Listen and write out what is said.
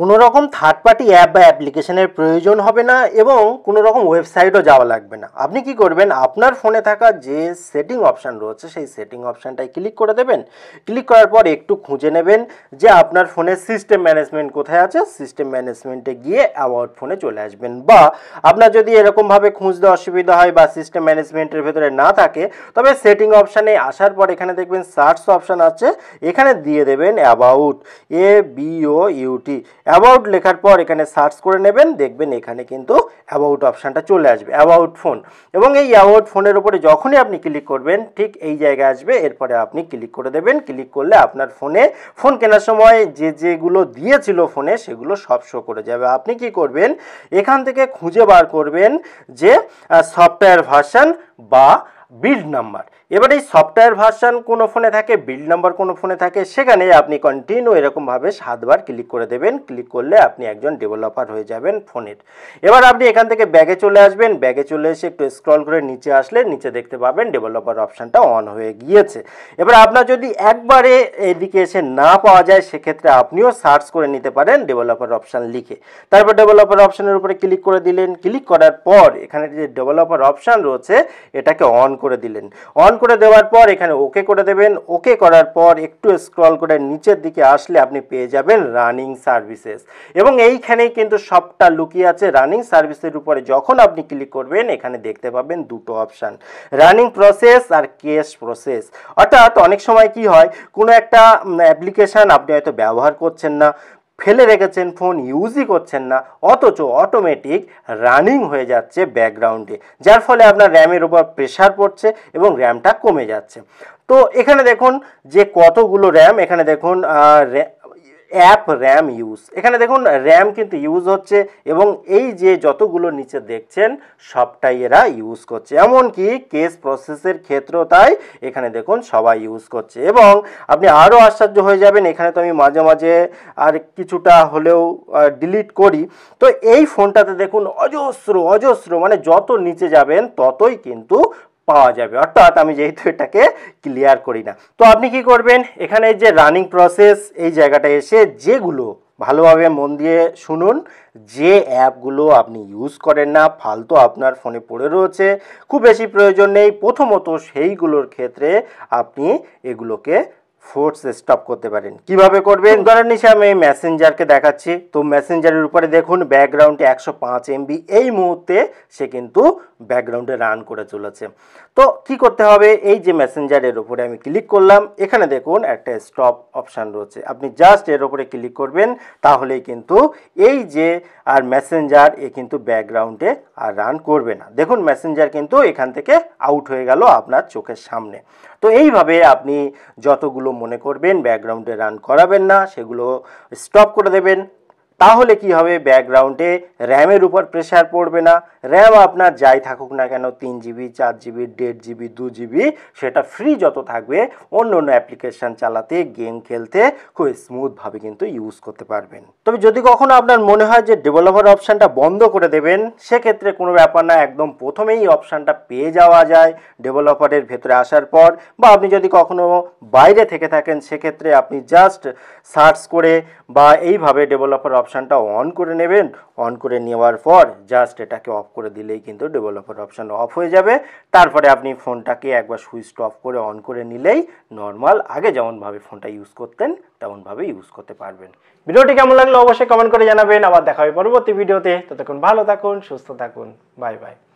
কোনো রকম third party app বা অ্যাপ্লিকেশনের প্রয়োজন হবে না এবং কোনো রকম ওয়েবসাইটও যাওয়া লাগবে না আপনি কি করবেন আপনার ফোনে থাকা যে সেটিং অপশান রয়েছে সেই সেটিং অপশানটায় ক্লিক করে দেবেন ক্লিক করার পর একটু খুঁজে নেবেন যে আপনার ফোনে সিস্টেম ম্যানেজমেন্ট কোথায় আছে সিস্টেম ম্যানেজমেন্টে গিয়ে অ্যাওয়ার্ড ফোনে চলে আসবেন বা আপনার যদি এরকমভাবে খুঁজতে অসুবিধা হয় বা সিস্টেম ম্যানেজমেন্টের ভেতরে না থাকে তবে সেটিং অপশানে আসার পর এখানে দেখবেন সার্চ অপশান আছে এখানে দিয়ে দেবেন about A B O U T about লেখার পর এখানে সার্চ করে নেবেন দেখবেন এখানে কিন্তু অ্যাবাউট অপশানটা চলে আসবে অ্যাবাউট ফোন এবং এই অ্যাবাউট ফোনের উপরে যখনই আপনি ক্লিক করবেন ঠিক এই জায়গায় আসবে এরপরে আপনি ক্লিক করে দেবেন ক্লিক করলে আপনার ফোনে ফোন কেনার সময় যে যেগুলো দিয়েছিল ফোনে সেগুলো সব শো করে যাবে আপনি কি করবেন এখান থেকে খুঁজে বার করবেন যে সফটওয়্যার ভার্সন বা বিল্ড নাম্বার এবার এই সফটওয়্যার ভার্সান কোনো ফোনে থাকে বিল্ড নাম্বার কোনো ফোনে থাকে সেখানে আপনি কন্টিনিউ এরকমভাবে সাতবার ক্লিক করে দেবেন ক্লিক করলে আপনি একজন ডেভেলপার হয়ে যাবেন ফোনের এবার আপনি এখান থেকে ব্যাগে চলে আসবেন ব্যাগে চলে এসে একটু স্ক্রল করে নিচে আসলে নিচে দেখতে পাবেন ডেভেলপার অপশানটা অন হয়ে গিয়েছে এবার আপনার যদি একবারে এদিকে এসে না পাওয়া যায় সেক্ষেত্রে আপনিও সার্চ করে নিতে পারেন ডেভেলপার অপশান লিখে তারপর ডেভেলপার অপশানের উপরে ক্লিক করে দিলেন ক্লিক করার পর এখানে যে ডেভেলপার অপশান রয়েছে এটাকে অন করে দিলেন অন করে দেওয়ার পর এখানে ওকে করে দেবেন ওকে করার পর একটু স্ক্রল করে নিচের দিকে আসলে আপনি পেয়ে যাবেন রানিং সার্ভিসেস এবং এইখানেই কিন্তু সবটা লুকিয়ে আছে রানিং সার্ভিসের উপরে যখন আপনি ক্লিক করবেন এখানে দেখতে পাবেন দুটো অপশান রানিং প্রসেস আর কেস প্রসেস অর্থাৎ অনেক সময় কি হয় কোনো একটা অ্যাপ্লিকেশান আপনি হয়তো ব্যবহার করছেন না ফেলে রেখেছেন ফোন ইউজই করছেন না অথচ অটোমেটিক রানিং হয়ে যাচ্ছে ব্যাকগ্রাউন্ডে যার ফলে আপনার র্যামের উপর প্রেশার পড়ছে এবং র্যামটা কমে যাচ্ছে তো এখানে দেখুন যে কতগুলো র্যাম এখানে দেখুন অ্যাপ র্যাম ইউজ এখানে দেখুন র্যাম কিন্তু ইউজ হচ্ছে এবং এই যে যতগুলো নিচে দেখছেন সবটাই এরা ইউজ করছে এমনকি কেস প্রসেসের ক্ষেত্রেও তাই এখানে দেখুন সবাই ইউজ করছে এবং আপনি আরও আশ্চর্য হয়ে যাবেন এখানে তো আমি মাঝে মাঝে আর কিছুটা হলেও ডিলিট করি তো এই ফোনটাতে দেখুন অজস্র অজস্র মানে যত নিচে যাবেন ততই কিন্তু পাওয়া যাবে অর্থাৎ আমি যেহেতু এটাকে ক্লিয়ার করি না তো আপনি কি করবেন এখানে যে রানিং প্রসেস এই জায়গাটা এসে যেগুলো ভালোভাবে মন দিয়ে শুনুন যে অ্যাপগুলো আপনি ইউজ করেন না ফালতু আপনার ফোনে পড়ে রয়েছে খুব বেশি প্রয়োজন নেই প্রথমত সেইগুলোর ক্ষেত্রে আপনি এগুলোকে ফোর্স স্টপ করতে পারেন কিভাবে করবেন উদাহরণ হিসেবে আমি ম্যাসেঞ্জারকে দেখাচ্ছি তো ম্যাসেঞ্জারের উপরে দেখুন ব্যাকগ্রাউন্ডে একশো পাঁচ এমবি এই মুহূর্তে সে কিন্তু ব্যাকগ্রাউন্ডে রান করে চলেছে তো কি করতে হবে এই যে মেসেঞ্জারের উপরে আমি ক্লিক করলাম এখানে দেখুন একটা স্টপ অপশান রয়েছে আপনি জাস্ট এর উপরে ক্লিক করবেন তাহলেই কিন্তু এই যে আর ম্যাসেঞ্জার এ কিন্তু ব্যাকগ্রাউন্ডে আর রান করবে না দেখুন ম্যাসেঞ্জার কিন্তু এখান থেকে আউট হয়ে গেল আপনার চোখের সামনে তো এইভাবে আপনি যতগুলো মনে করবেন ব্যাকগ্রাউন্ডে রান করাবেন না সেগুলো স্টপ করে দেবেন তাহলে কি হবে ব্যাকগ্রাউন্ডে র্যামের উপর প্রেশার পড়বে না র্যাম আপনার যাই থাকুক না কেন তিন জিবি চার জিবি দেড় জিবি দু জিবি সেটা ফ্রি যত থাকবে অন্য অন্য অ্যাপ্লিকেশান চালাতে গেম খেলতে খুব স্মুথভাবে কিন্তু ইউজ করতে পারবেন তবে যদি কখনো আপনার মনে হয় যে ডেভেলপার অপশানটা বন্ধ করে দেবেন সেক্ষেত্রে কোনো ব্যাপার না একদম প্রথমেই অপশানটা পেয়ে যাওয়া যায় ডেভেলপারের ভেতরে আসার পর বা আপনি যদি কখনও বাইরে থেকে থাকেন সেক্ষেত্রে আপনি জাস্ট সার্চ করে বা এইভাবে ডেভেলপার অপশান অপশানটা অন করে নেবেন অন করে নেওয়ার পর জাস্ট এটাকে অফ করে দিলেই কিন্তু ডেভেলপার অপশান অফ হয়ে যাবে তারপরে আপনি ফোনটাকে একবার সুইচ অফ করে অন করে নিলেই নর্মাল আগে যেমনভাবে ফোনটা ইউজ করতেন তেমনভাবে ইউজ করতে পারবেন ভিডিওটি কেমন লাগলো অবশ্যই কমেন্ট করে জানাবেন আবার দেখা হবে পরবর্তী ভিডিওতে ততক্ষণ ভালো থাকুন সুস্থ থাকুন বাই বাই